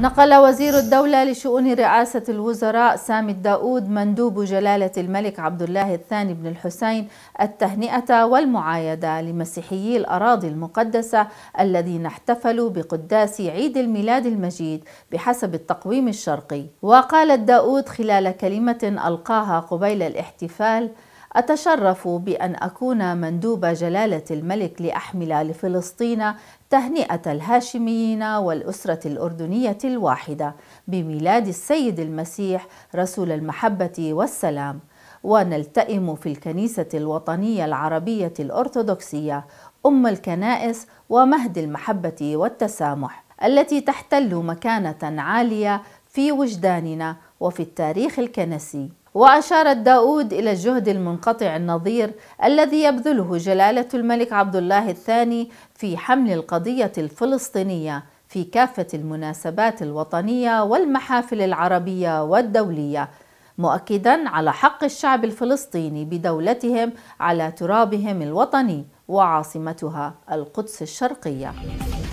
نقل وزير الدولة لشؤون رئاسة الوزراء سامي الداود مندوب جلالة الملك عبد الله الثاني بن الحسين التهنئة والمعايدة لمسيحيي الأراضي المقدسة الذين احتفلوا بقداس عيد الميلاد المجيد بحسب التقويم الشرقي وقال الداود خلال كلمة ألقاها قبيل الاحتفال أتشرف بأن أكون مندوب جلالة الملك لأحمل لفلسطين تهنئة الهاشميين والأسرة الأردنية الواحدة بميلاد السيد المسيح رسول المحبة والسلام ونلتئم في الكنيسة الوطنية العربية الأرثوذكسية أم الكنائس ومهد المحبة والتسامح التي تحتل مكانة عالية في وجداننا وفي التاريخ الكنسي وأشارت داود إلى الجهد المنقطع النظير الذي يبذله جلالة الملك عبد الله الثاني في حمل القضية الفلسطينية في كافة المناسبات الوطنية والمحافل العربية والدولية مؤكدا على حق الشعب الفلسطيني بدولتهم على ترابهم الوطني وعاصمتها القدس الشرقيه